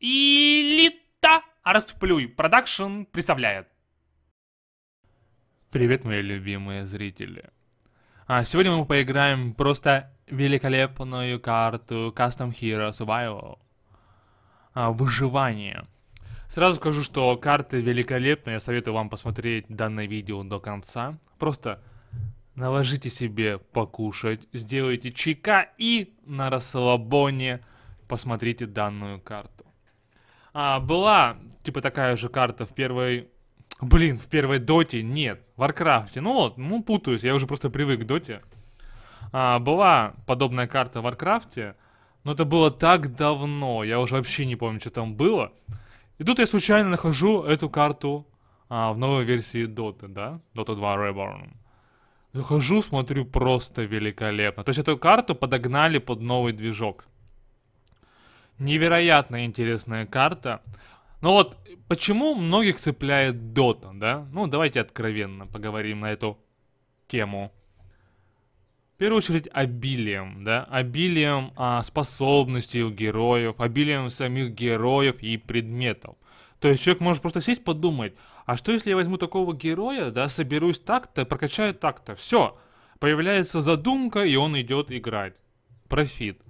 Элита Артплюй Продакшн представляет. Привет, мои любимые зрители. А сегодня мы поиграем просто великолепную карту Custom Hero Survival. А, выживание. Сразу скажу, что карты великолепны, я советую вам посмотреть данное видео до конца. Просто наложите себе покушать, сделайте чека и на расслабоне посмотрите данную карту. А, была, типа, такая же карта в первой... Блин, в первой доте нет, в Варкрафте. Ну вот, ну путаюсь, я уже просто привык к доте. А, была подобная карта в Варкрафте, но это было так давно, я уже вообще не помню, что там было. И тут я случайно нахожу эту карту а, в новой версии Доты, да? Дота 2 Reborn. Захожу, смотрю, просто великолепно. То есть эту карту подогнали под новый движок. Невероятно интересная карта. Но вот почему многих цепляет Дота, да? Ну, давайте откровенно поговорим на эту тему. В первую очередь обилием, да, обилием а, способностей у героев, обилием самих героев и предметов. То есть человек может просто сесть подумать, а что если я возьму такого героя, да, соберусь так-то, прокачаю так-то, все. Появляется задумка, и он идет играть. Профит.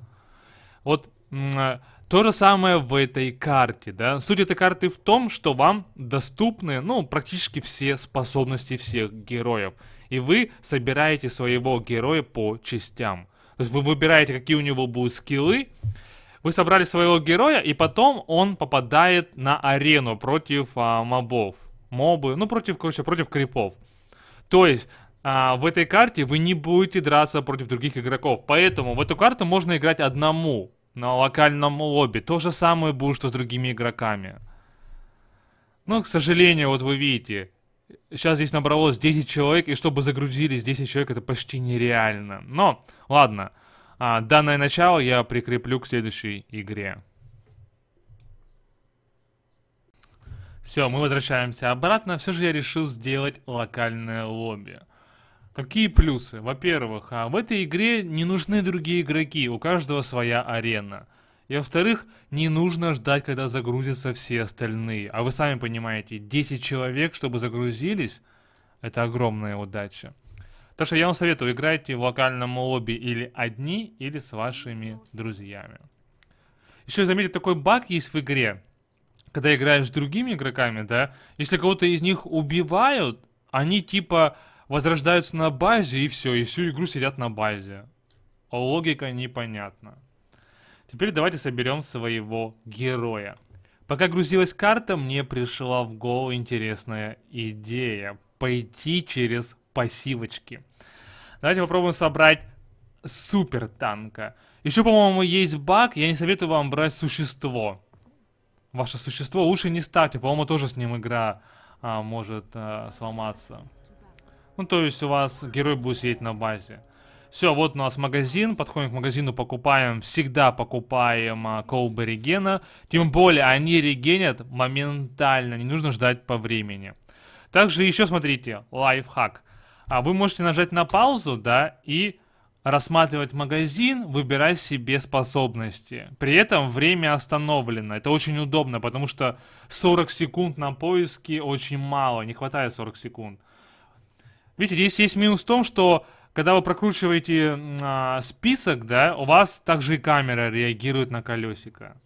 Вот а, то же самое в этой карте, да. Суть этой карты в том, что вам доступны, ну, практически все способности всех героев. И вы собираете своего героя по частям. То есть вы выбираете, какие у него будут скиллы. Вы собрали своего героя, и потом он попадает на арену против а, мобов. Мобы, ну, против, короче, против крипов. То есть, а, в этой карте вы не будете драться против других игроков. Поэтому в эту карту можно играть одному на локальном лобби. То же самое будет, что с другими игроками. Но, ну, к сожалению, вот вы видите, сейчас здесь набралось 10 человек, и чтобы загрузились 10 человек, это почти нереально. Но, ладно, а, данное начало я прикреплю к следующей игре. Все, мы возвращаемся обратно. Все же я решил сделать локальное лобби. Какие плюсы? Во-первых, а, в этой игре не нужны другие игроки, у каждого своя арена. И во-вторых, не нужно ждать, когда загрузятся все остальные. А вы сами понимаете, 10 человек, чтобы загрузились, это огромная удача. Так что я вам советую, играйте в локальном лобби или одни, или с вашими друзьями. Еще заметьте такой баг есть в игре, когда играешь с другими игроками, да, если кого-то из них убивают, они типа возрождаются на базе, и все, и всю игру сидят на базе. Логика непонятна. Теперь давайте соберем своего героя. Пока грузилась карта, мне пришла в голову интересная идея. Пойти через пассивочки. Давайте попробуем собрать супер танка. Еще, по-моему, есть баг. Я не советую вам брать существо. Ваше существо лучше не ставьте. По-моему, тоже с ним игра а, может а, сломаться. Ну, то есть у вас герой будет сидеть на базе. Все, вот у нас магазин. Подходим к магазину, покупаем. Всегда покупаем а, колбы регена. Тем более, они регенят моментально. Не нужно ждать по времени. Также еще, смотрите, лайфхак. А вы можете нажать на паузу, да, и рассматривать магазин, выбирать себе способности. При этом время остановлено. Это очень удобно, потому что 40 секунд на поиске очень мало. Не хватает 40 секунд. Видите, здесь есть минус в том, что когда вы прокручиваете а, список, да, у вас также и камера реагирует на колесико.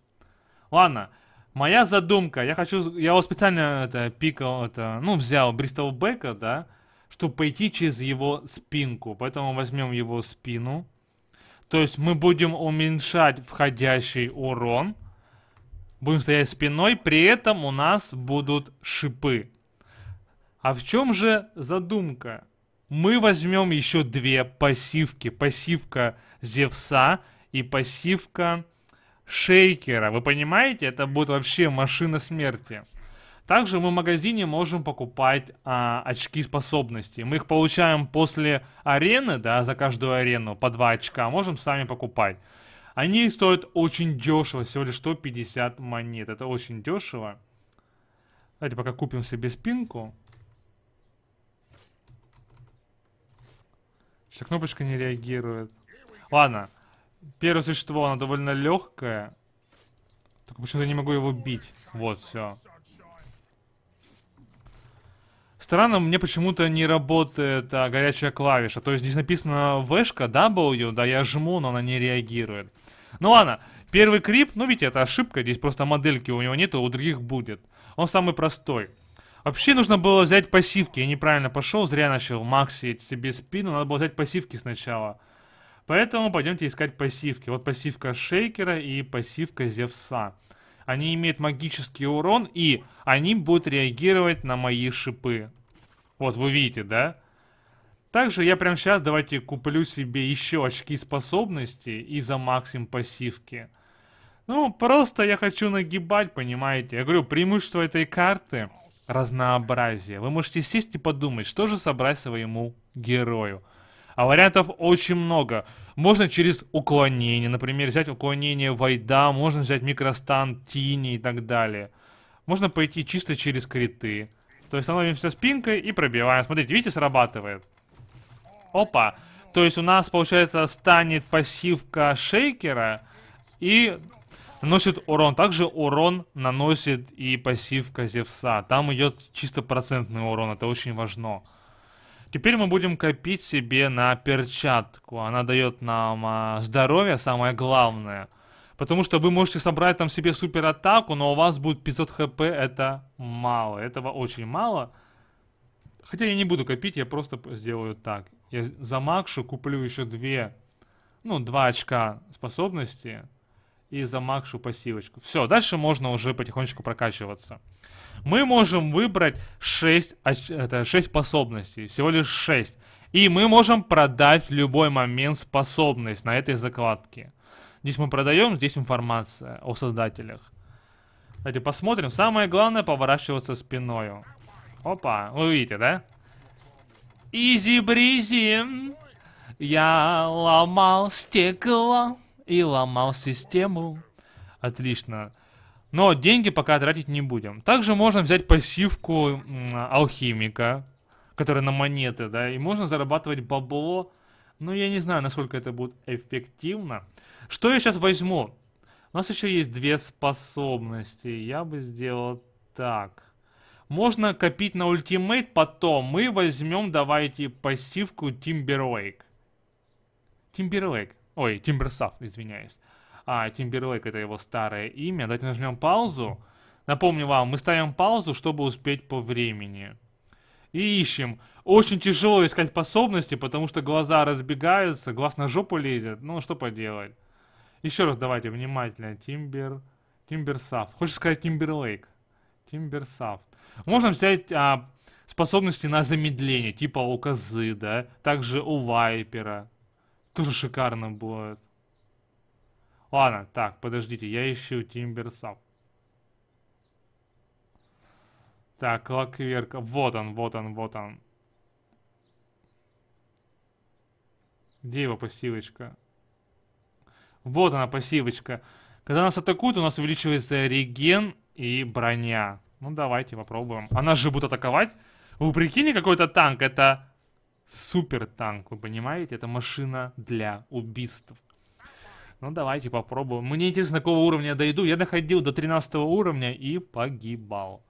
Ладно, моя задумка, я хочу, я его специально это, пикал, это, а, ну, взял Бристол Бека, да, чтобы пойти через его спинку. Поэтому возьмем его спину. То есть мы будем уменьшать входящий урон. Будем стоять спиной, при этом у нас будут шипы. А в чем же задумка? Мы возьмем еще две пассивки. Пассивка Зевса и пассивка Шейкера. Вы понимаете? Это будет вообще машина смерти. Также мы в магазине можем покупать а, очки способностей. Мы их получаем после арены, да, за каждую арену по 2 очка. Можем сами покупать. Они стоят очень дешево, всего лишь 150 монет. Это очень дешево. Давайте пока купим себе спинку. Что кнопочка не реагирует. Ладно. Первое существо, оно довольно легкое. Только почему-то не могу его бить. Вот, все. Странно, мне почему-то не работает а, горячая клавиша. То есть здесь написано вешка, W, да, я жму, но она не реагирует. Ну ладно, первый крип, ну видите, это ошибка, здесь просто модельки у него нету, у других будет. Он самый простой. Вообще нужно было взять пассивки. Я неправильно пошел, зря начал Макси себе спину. Надо было взять пассивки сначала. Поэтому пойдемте искать пассивки. Вот пассивка Шейкера и пассивка Зевса. Они имеют магический урон, и они будут реагировать на мои шипы. Вот, вы видите, да? Также я прямо сейчас давайте куплю себе еще очки способности и за максим пассивки. Ну, просто я хочу нагибать, понимаете? Я говорю, преимущество этой карты разнообразие. Вы можете сесть и подумать, что же собрать своему герою. А вариантов очень много. Можно через уклонение, например, взять уклонение Вайда, можно взять микростан, Тини и так далее. Можно пойти чисто через криты. То есть становимся спинкой и пробиваем. Смотрите, видите, срабатывает. Опа. То есть у нас, получается, станет пассивка шейкера. И наносит урон. Также урон наносит и пассивка Зевса. Там идет чисто процентный урон, это очень важно. Теперь мы будем копить себе на перчатку. Она дает нам а, здоровье, самое главное. Потому что вы можете собрать там себе супер атаку, но у вас будет 500 хп, это мало. Этого очень мало. Хотя я не буду копить, я просто сделаю так. Я замакшу, куплю еще две, ну, два очка способности и за замакшу пассивочку. Все, дальше можно уже потихонечку прокачиваться. Мы можем выбрать 6, это 6 способностей, всего лишь 6. И мы можем продать в любой момент способность на этой закладке. Здесь мы продаем, здесь информация о создателях. Давайте посмотрим. Самое главное поворачиваться спиною. Опа, вы видите, да? Изи-бризи, я ломал стекло и ломал систему. Отлично. Но деньги пока тратить не будем. Также можно взять пассивку алхимика, которая на монеты, да, и можно зарабатывать бабло. но ну, я не знаю, насколько это будет эффективно. Что я сейчас возьму? У нас еще есть две способности. Я бы сделал так. Можно копить на ультимейт, потом мы возьмем, давайте, пассивку тимберлейк тимберлейк Ой, Тимберсав, извиняюсь. А, Тимберлейк это его старое имя. Давайте нажмем паузу. Напомню вам, мы ставим паузу, чтобы успеть по времени. И ищем. Очень тяжело искать способности, потому что глаза разбегаются, глаз на жопу лезет. Ну, что поделать. Еще раз давайте внимательно. Тимбер... Тимберсафт. Хочешь сказать Тимберлейк? Тимберсафт. Можно взять а, способности на замедление, типа у козы, да? Также у вайпера. Тоже шикарно будет. Ладно, так, подождите, я ищу Тимберсап. Так, лакверка. Вот он, вот он, вот он. Где его пассивочка? Вот она, пассивочка. Когда нас атакуют, у нас увеличивается реген и броня. Ну, давайте попробуем. Она же будет атаковать. Вы прикиньте, какой-то танк. Это супер танк, вы понимаете? Это машина для убийств. Ну давайте попробуем. Мне интересно, какого уровня я дойду. Я доходил до 13 уровня и погибал.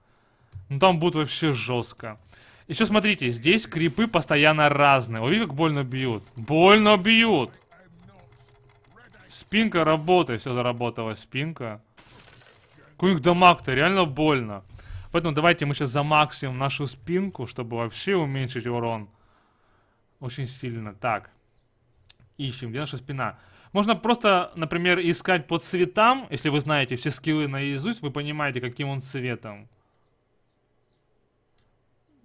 Ну там будет вообще жестко. Еще смотрите, здесь крипы постоянно разные. Вы как больно бьют? Больно бьют! Спинка работает. Все заработала спинка. Какой у них дамаг-то? Реально больно. Поэтому давайте мы сейчас замаксим нашу спинку, чтобы вообще уменьшить урон очень сильно. Так, ищем, где наша спина? Можно просто, например, искать по цветам, если вы знаете все скиллы наизусть, вы понимаете, каким он цветом.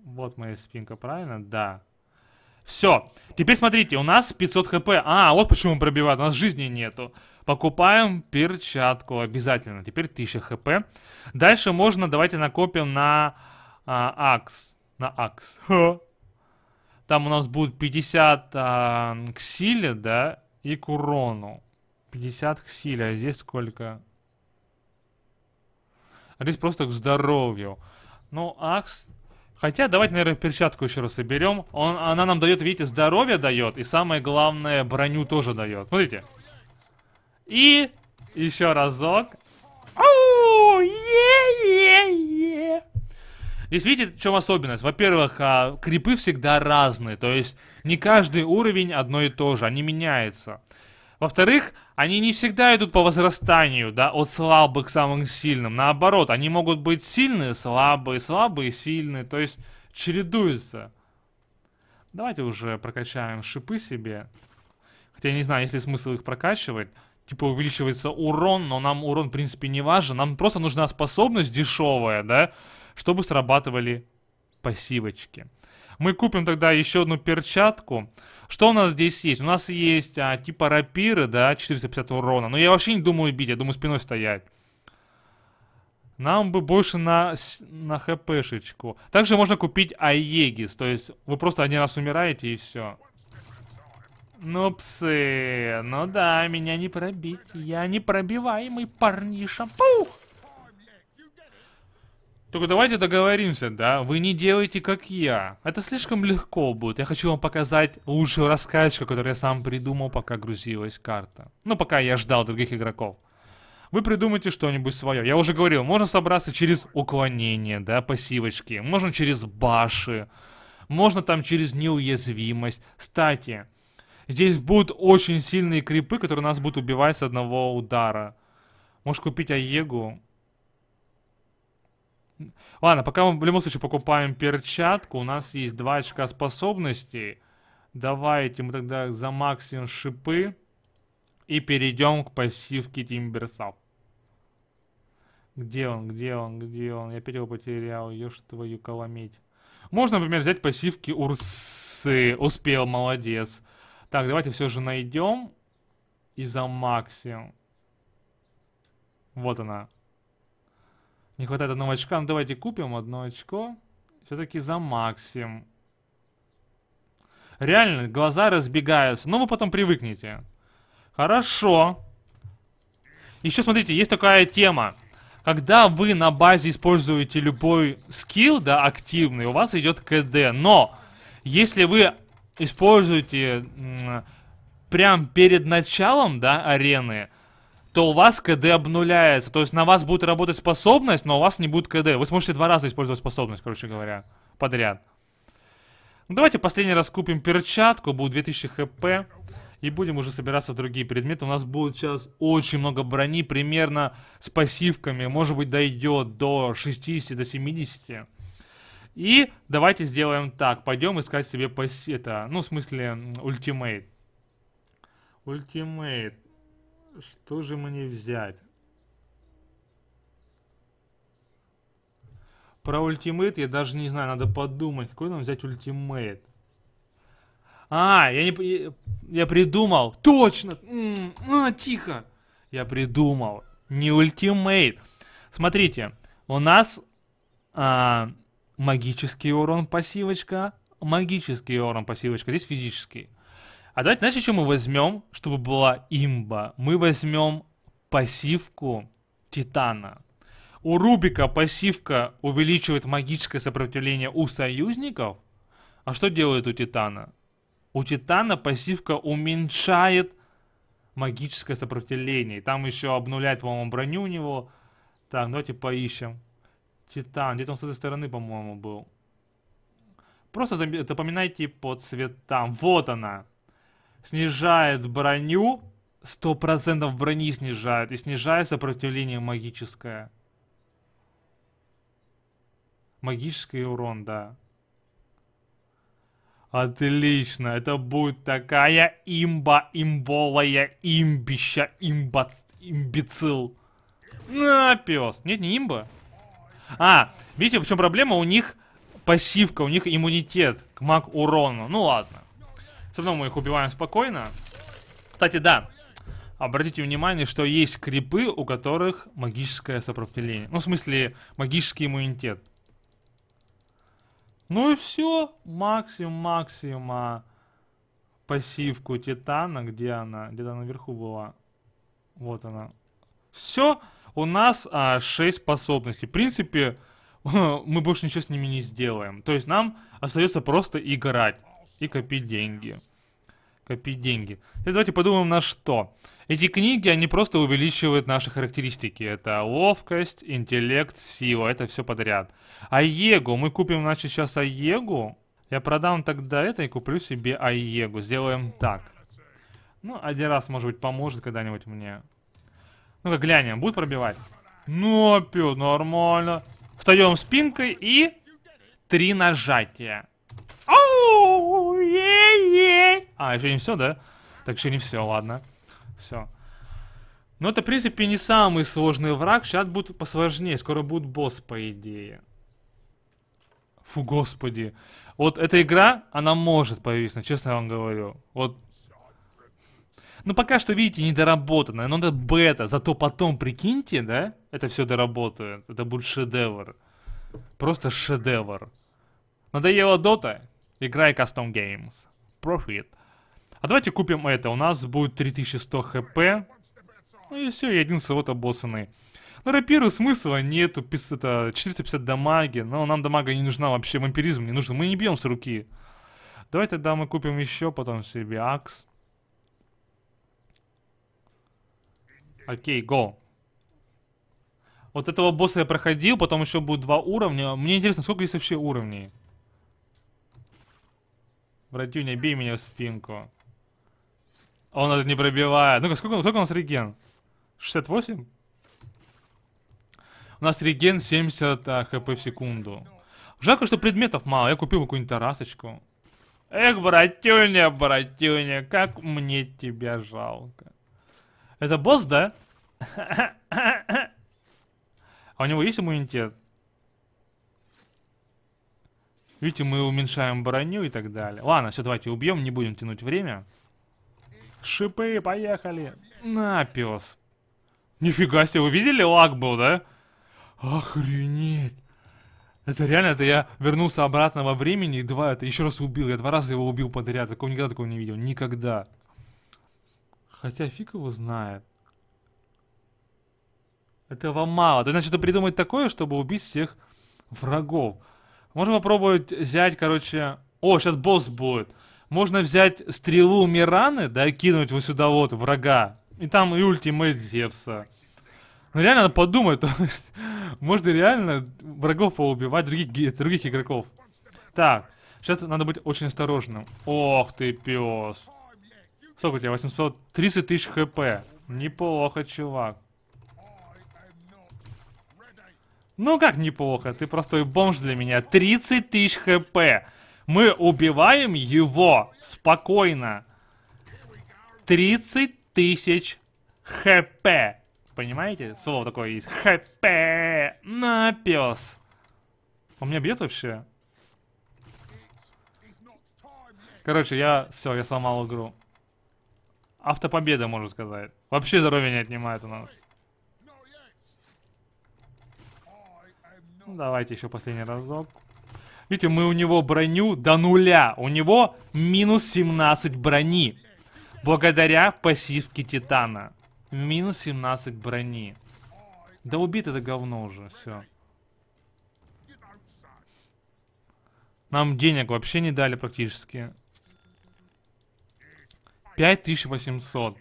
Вот моя спинка, правильно? Да. Все. Теперь смотрите, у нас 500 хп. А, вот почему он пробивает, у нас жизни нету. Покупаем перчатку обязательно. Теперь 1000 хп. Дальше можно, давайте накопим на а, акс. На акс. Ха. Там у нас будет 50 а, к силе, да, и к урону. 50 к силе, а здесь сколько? А здесь просто к здоровью. Ну, Акс... Хотя, давайте, наверное, перчатку еще раз соберем. Он, она нам дает, видите, здоровье дает. И самое главное, броню тоже дает. Смотрите. И еще разок. Ау! Е-е-е! Здесь видите, в чем особенность? Во-первых, а, крипы всегда разные, то есть не каждый уровень одно и то же, они меняются. Во-вторых, они не всегда идут по возрастанию, да, от слабых к самым сильным. Наоборот, они могут быть сильные, слабые, слабые, сильные, то есть чередуются. Давайте уже прокачаем шипы себе. Хотя я не знаю, есть ли смысл их прокачивать. Типа увеличивается урон, но нам урон в принципе не важен. Нам просто нужна способность дешевая, да, чтобы срабатывали пассивочки. Мы купим тогда еще одну перчатку. Что у нас здесь есть? У нас есть а, типа рапиры, да, 450 урона. Но я вообще не думаю бить, я думаю спиной стоять. Нам бы больше на, на хпшечку. Также можно купить аегис, то есть вы просто один раз умираете и все. Ну, псы, ну да, меня не пробить. Я непробиваемый парниша. Пух! Только давайте договоримся, да? Вы не делаете, как я. Это слишком легко будет. Я хочу вам показать лучшую раскачку, которую я сам придумал, пока грузилась карта. Ну, пока я ждал других игроков. Вы придумайте что-нибудь свое. Я уже говорил, можно собраться через уклонение, да, пассивочки. Можно через баши. Можно там через неуязвимость. Кстати, здесь будут очень сильные крипы, которые нас будут убивать с одного удара. Можешь купить Аегу Ладно, пока мы в любом случае покупаем перчатку. У нас есть два очка способностей. Давайте мы тогда за замаксим шипы. И перейдем к пассивке Тимберсап. Где он, где он, где он? Я опять его потерял. Ешь твою колометь. Можно, например, взять пассивки Урсы. Успел, молодец. Так, давайте все же найдем. И за замаксим. Вот она. Не хватает одного очка. Ну, давайте купим одно очко. Все-таки за максим. Реально, глаза разбегаются. Но ну, вы потом привыкнете. Хорошо. Еще смотрите, есть такая тема. Когда вы на базе используете любой скилл, да, активный, у вас идет КД. Но, если вы используете прям перед началом, да, арены, то у вас КД обнуляется. То есть на вас будет работать способность, но у вас не будет КД. Вы сможете два раза использовать способность, короче говоря, подряд. Ну, давайте последний раз купим перчатку, будет 2000 хп. И будем уже собираться в другие предметы. У нас будет сейчас очень много брони, примерно с пассивками. Может быть, дойдет до 60, до 70. И давайте сделаем так. Пойдем искать себе пассив... Это, ну, в смысле, ультимейт. Ультимейт. Что же мне взять? Про ультимейт я даже не знаю, надо подумать, какой нам взять ультимейт. А, я не... Я придумал. Точно! А, тихо! Я придумал. Не ультимейт. Смотрите, у нас а, магический урон пассивочка, магический урон пассивочка, здесь физический. А давайте, знаешь, что мы возьмем, чтобы была имба? Мы возьмем пассивку Титана. У Рубика пассивка увеличивает магическое сопротивление у союзников. А что делает у Титана? У Титана пассивка уменьшает магическое сопротивление. И там еще обнуляет, по-моему, броню у него. Так, давайте поищем. Титан, где-то он с этой стороны, по-моему, был. Просто запоминайте по цветам. Вот она снижает броню, 100% брони снижает, и снижает сопротивление магическое. Магический урон, да. Отлично, это будет такая имба, имболая, имбища, имба, имбецил. На, пес. Нет, не имба. А, видите, в чем проблема? У них пассивка, у них иммунитет к маг урону. Ну ладно. Все равно мы их убиваем спокойно. Кстати, да, обратите внимание, что есть крипы, у которых магическое сопротивление. Ну, в смысле, магический иммунитет. Ну и все. Максимум, максима. Пассивку Титана. Где она? Где-то наверху была. Вот она. Все. У нас а, 6 способностей. В принципе, мы больше ничего с ними не сделаем. То есть нам остается просто играть и копить деньги. Копить деньги. Теперь давайте подумаем на что. Эти книги, они просто увеличивают наши характеристики. Это ловкость, интеллект, сила, это все подряд. А Егу, мы купим, значит, сейчас Аегу. Я продам тогда это и куплю себе Аегу. Сделаем так. Ну, один раз, может быть, поможет когда-нибудь мне. Ну-ка, глянем, будет пробивать? Ну, опять нормально. Встаем спинкой и... Три нажатия. А, еще не все, да? Так еще не все, ладно. Все. Но ну, это, в принципе, не самый сложный враг. Сейчас будет посложнее. Скоро будет босс, по идее. Фу, господи. Вот эта игра, она может появиться, честно вам говорю. Вот. Ну, пока что, видите, недоработанная. Но это бета. Зато потом, прикиньте, да? Это все доработает. Это будет шедевр. Просто шедевр. Надоело дота? Играй Custom Games. Profit. А давайте купим это. У нас будет 3100 хп. Ну и все, и один слот обоссанный. На ну, рапиру смысла нету, это 450 дамаги, но нам дамага не нужна вообще, вампиризм не нужен, мы не бьем с руки. Давай тогда мы купим еще потом себе акс. Окей, okay, го. Вот этого босса я проходил, потом еще будет два уровня. Мне интересно, сколько есть вообще уровней. Братюня, бей меня в спинку. А он это не пробивает. Ну-ка, сколько, сколько у нас реген? 68? У нас реген 70 а, хп в секунду. Жалко, что предметов мало. Я купил какую-нибудь тарасочку. Эх, братюня, братюня, как мне тебя жалко. Это босс, да? А у него есть иммунитет? Видите, мы уменьшаем броню и так далее. Ладно, все, давайте убьем, не будем тянуть время. Шипы, поехали. На, пес. Нифига себе, вы видели лак был, да? Охренеть. Это реально, это я вернулся обратно во времени и два, это еще раз убил. Я два раза его убил подряд. Такого никогда такого не видел. Никогда. Хотя фиг его знает. Этого мало. То значит, надо придумать такое, чтобы убить всех врагов. Можно попробовать взять, короче... О, сейчас босс будет. Можно взять стрелу Мираны, да, и кинуть вот сюда вот врага. И там и ультимейт Зевса. Ну реально надо подумать, то есть, можно реально врагов поубивать, других, других игроков. Так, сейчас надо быть очень осторожным. Ох ты, пес. Сколько у тебя? 830 тысяч хп. Неплохо, чувак. Ну как неплохо, ты простой бомж для меня. 30 тысяч хп. Мы убиваем его спокойно. 30 тысяч хп. Понимаете? Слово такое есть. ХП. На, пес. Он меня бьет вообще? Короче, я... Все, я сломал игру. Автопобеда, можно сказать. Вообще здоровье не отнимает у нас. Давайте еще последний разок. Видите, мы у него броню до нуля. У него минус 17 брони. Благодаря пассивке Титана. Минус 17 брони. Да убит это говно уже, все. Нам денег вообще не дали практически. 5800.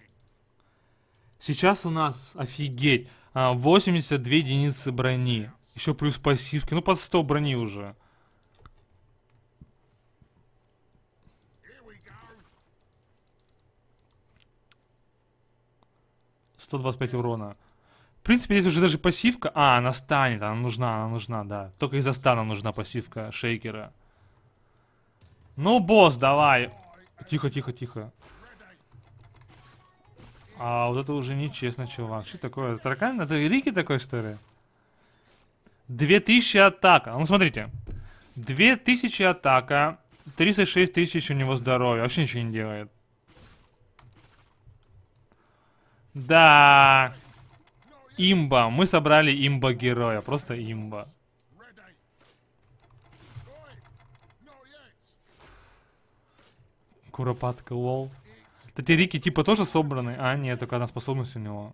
Сейчас у нас, офигеть, 82 а, единицы брони. Еще плюс пассивки, ну под 100 брони уже. 125 урона. В принципе, здесь уже даже пассивка... А, она станет, она нужна, она нужна, да. Только из-за стана нужна пассивка шейкера. Ну, босс, давай. Тихо, тихо, тихо. А вот это уже нечестно, чувак. Что такое? Это таракан? Это Рики такой, что ли? 2000 атака. Ну, смотрите. 2000 атака. 36 тысяч у него здоровья. Вообще ничего не делает. Да. Имба. Мы собрали имба-героя. Просто имба. Куропатка, лол. Эти рики типа тоже собраны? А, нет, только одна способность у него.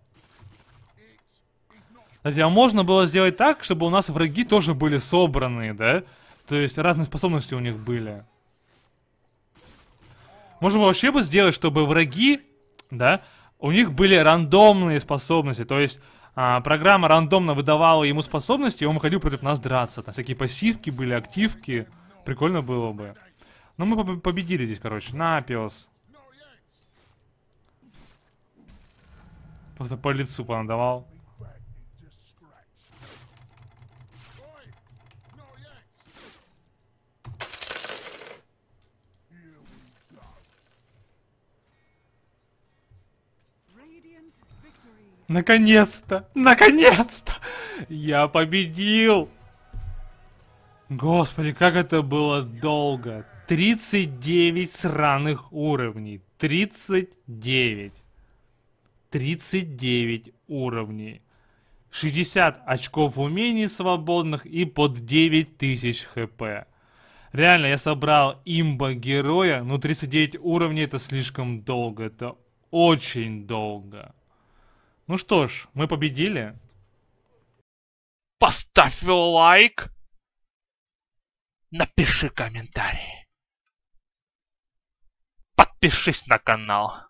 Кстати, а можно было сделать так, чтобы у нас враги тоже были собраны, да? То есть разные способности у них были. Можно вообще бы сделать, чтобы враги, да, у них были рандомные способности, то есть а, программа рандомно выдавала ему способности, и он выходил против нас драться. Там всякие пассивки были, активки. Прикольно было бы. Но ну, мы победили здесь, короче. На, пес. Просто по лицу понадавал. Наконец-то! Наконец-то! Я победил! Господи, как это было долго! 39 сраных уровней. 39. 39 уровней. 60 очков умений свободных и под 9000 хп. Реально, я собрал имба героя, но 39 уровней это слишком долго. Это очень долго. Ну что ж, мы победили. Поставь лайк. Напиши комментарий. Подпишись на канал.